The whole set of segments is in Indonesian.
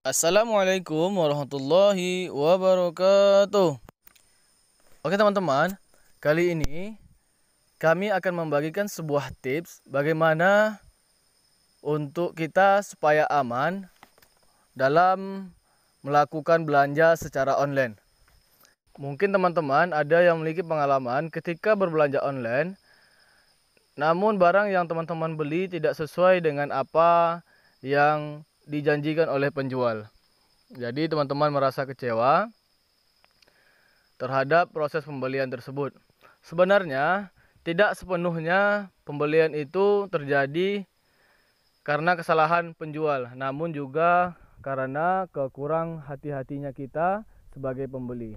Assalamualaikum warahmatullahi wabarakatuh. Oke teman-teman, kali ini kami akan membagikan sebuah tips bagaimana untuk kita supaya aman dalam melakukan belanja secara online. Mungkin teman-teman ada yang memiliki pengalaman ketika berbelanja online, namun barang yang teman-teman beli tidak sesuai dengan apa yang dijanjikan oleh penjual. Jadi teman-teman merasa kecewa terhadap proses pembelian tersebut. Sebenarnya tidak sepenuhnya pembelian itu terjadi karena kesalahan penjual, namun juga karena kekurang hati-hatinya kita sebagai pembeli.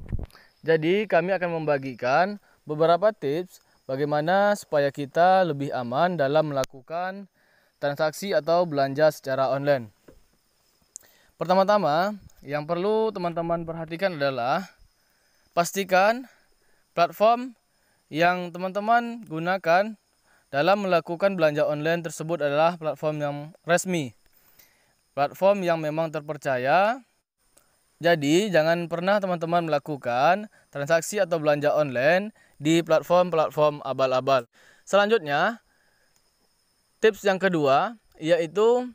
Jadi kami akan membagikan beberapa tips bagaimana supaya kita lebih aman dalam melakukan transaksi atau belanja secara online. Pertama-tama, yang perlu teman-teman perhatikan adalah pastikan platform yang teman-teman gunakan dalam melakukan belanja online tersebut adalah platform yang resmi. Platform yang memang terpercaya. Jadi, jangan pernah teman-teman melakukan transaksi atau belanja online di platform-platform abal-abal. Selanjutnya, tips yang kedua yaitu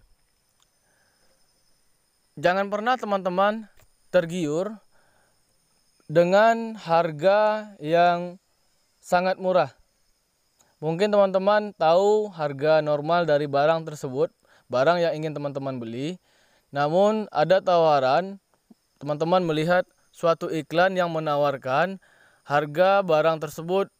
jangan pernah teman-teman tergiur dengan harga yang sangat murah. Mungkin teman-teman tahu harga normal dari barang tersebut, barang yang ingin teman-teman beli. Namun ada tawaran, teman-teman melihat suatu iklan yang menawarkan harga barang tersebut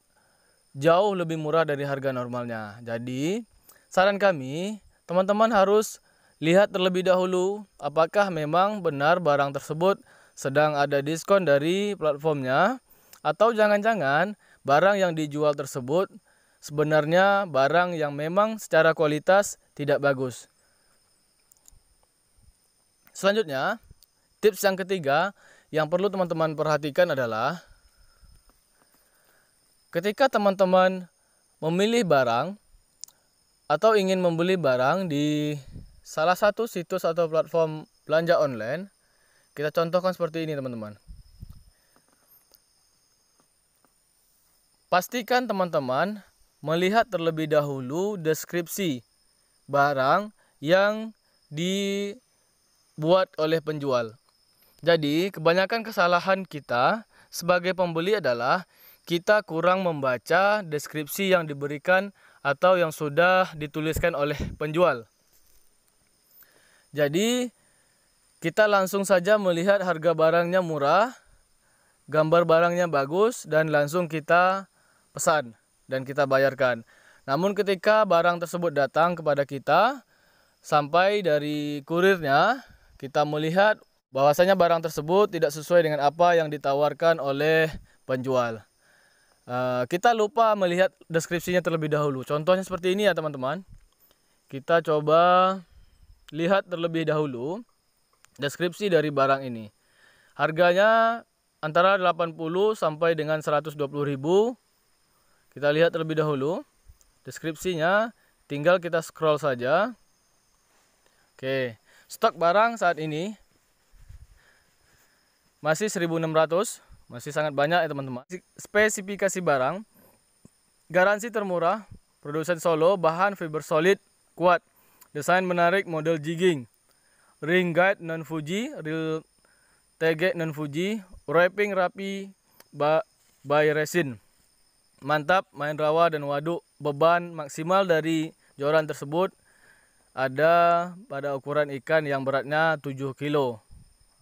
jauh lebih murah dari harga normalnya. Jadi, saran kami, teman-teman harus Lihat terlebih dahulu apakah memang benar barang tersebut sedang ada diskon dari platformnya atau jangan-jangan barang yang dijual tersebut sebenarnya barang yang memang secara kualitas tidak bagus. Selanjutnya, tips yang ketiga yang perlu teman-teman perhatikan adalah ketika teman-teman memilih barang atau ingin membeli barang di Salah satu situs atau platform belanja online, kita contohkan seperti ini teman-teman. Pastikan teman-teman melihat terlebih dahulu deskripsi barang yang dibuat oleh penjual. Jadi, kebanyakan kesalahan kita sebagai pembeli adalah kita kurang membaca deskripsi yang diberikan atau yang sudah dituliskan oleh penjual. Jadi kita langsung saja melihat harga barangnya murah, gambar barangnya bagus dan langsung kita pesan dan kita bayarkan. Namun ketika barang tersebut datang kepada kita sampai dari kurirnya, kita melihat bahwasanya barang tersebut tidak sesuai dengan apa yang ditawarkan oleh penjual. Eh, kita lupa melihat deskripsinya terlebih dahulu. Contohnya seperti ini ya teman-teman. Kita coba Lihat terlebih dahulu deskripsi dari barang ini. Harganya antara 80 sampai dengan 120 ribu. Kita lihat terlebih dahulu deskripsinya. Tinggal kita scroll saja. Oke, stok barang saat ini masih 1600, masih sangat banyak ya teman-teman. Spesifikasi barang, garansi termurah, produsen Solo, bahan fiber solid kuat. Desain menarik model jigging. Ring guide non Fuji, reel TG non Fuji, wrapping rapi by resin. Mantap main rawa dan waduk. Beban maksimal dari joran tersebut ada pada ukuran ikan yang beratnya 7 kilo.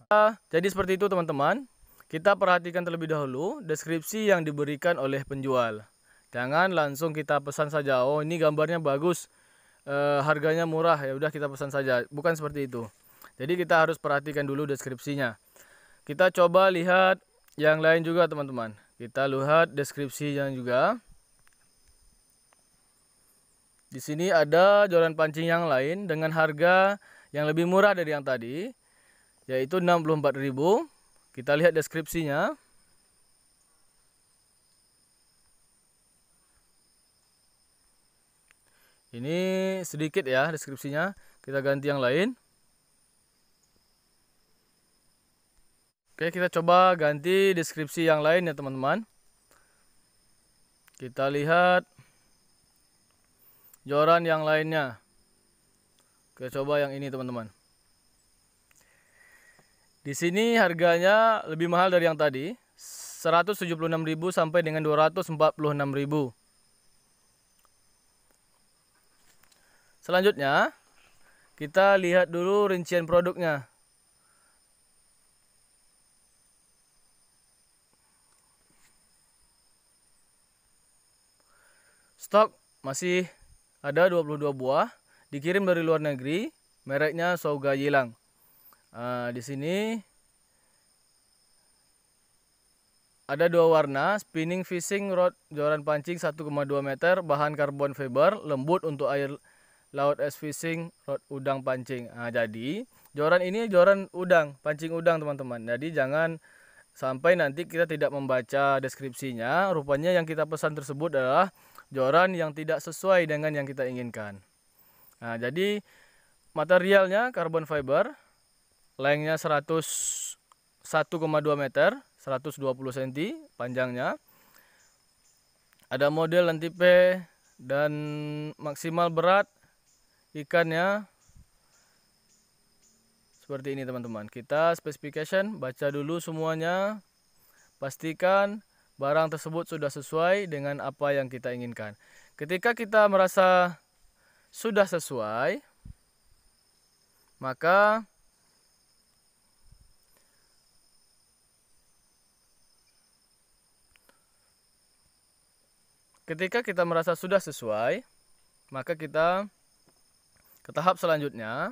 Ah, jadi seperti itu teman-teman. Kita perhatikan terlebih dahulu deskripsi yang diberikan oleh penjual. Jangan langsung kita pesan saja, oh ini gambarnya bagus, e, harganya murah ya udah kita pesan saja. Bukan seperti itu. Jadi kita harus perhatikan dulu deskripsinya. Kita coba lihat yang lain juga teman-teman. Kita lihat deskripsi yang juga. Di sini ada joran pancing yang lain dengan harga yang lebih murah dari yang tadi yaitu 64.000. Kita lihat deskripsinya. Ini sedikit ya deskripsinya. Kita ganti yang lain. Oke, kita coba ganti deskripsi yang lain ya teman-teman. Kita lihat joran yang lainnya. Kita coba yang ini teman-teman. Di sini harganya lebih mahal dari yang tadi, 176.000 sampai dengan 246.000. Selanjutnya, kita lihat dulu rincian produknya. Stok masih ada 22 buah, dikirim dari luar negeri, mereknya Soga Yilang. Uh, di sini ada dua warna, spinning fishing rod joran pancing 1,2 meter, bahan karbon fiber, lembut untuk air laut es fishing, rod udang pancing. Nah, jadi joran ini joran udang, pancing udang teman-teman. Jadi jangan sampai nanti kita tidak membaca deskripsinya, rupanya yang kita pesan tersebut adalah joran yang tidak sesuai dengan yang kita inginkan. Nah, jadi materialnya carbon fiber, lengthnya 101,2 meter, 120 cm panjangnya. Ada model dan tipe dan maksimal berat ikannya seperti ini teman-teman kita specification baca dulu semuanya pastikan barang tersebut sudah sesuai dengan apa yang kita inginkan ketika kita merasa sudah sesuai maka ketika kita merasa sudah sesuai maka kita ke tahap selanjutnya,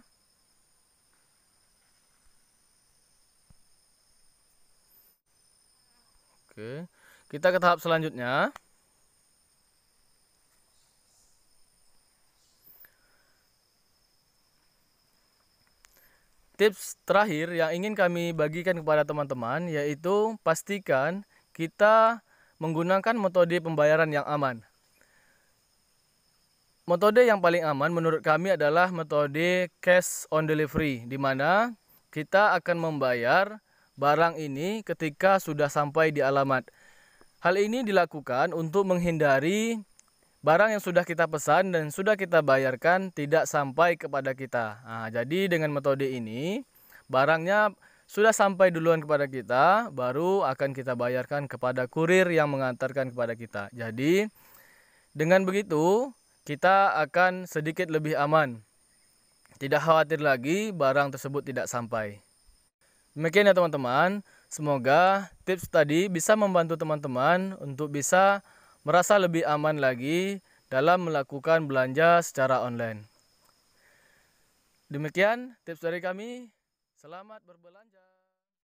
Oke. Kita ke tahap selanjutnya. Tips terakhir yang ingin kami bagikan kepada teman-teman yaitu pastikan kita menggunakan metode pembayaran yang aman. Metode yang paling aman menurut kami adalah metode cash on delivery, di mana kita akan membayar barang ini ketika sudah sampai di alamat. Hal ini dilakukan untuk menghindari barang yang sudah kita pesan dan sudah kita bayarkan tidak sampai kepada kita. Nah, jadi dengan metode ini, barangnya sudah sampai duluan kepada kita, baru akan kita bayarkan kepada kurir yang mengantarkan kepada kita. Jadi dengan begitu, kita akan sedikit lebih aman. Tidak khawatir lagi barang tersebut tidak sampai. Demikian ya teman-teman, semoga tips tadi bisa membantu teman-teman untuk bisa merasa lebih aman lagi dalam melakukan belanja secara online. Demikian tips dari kami. Selamat berbelanja.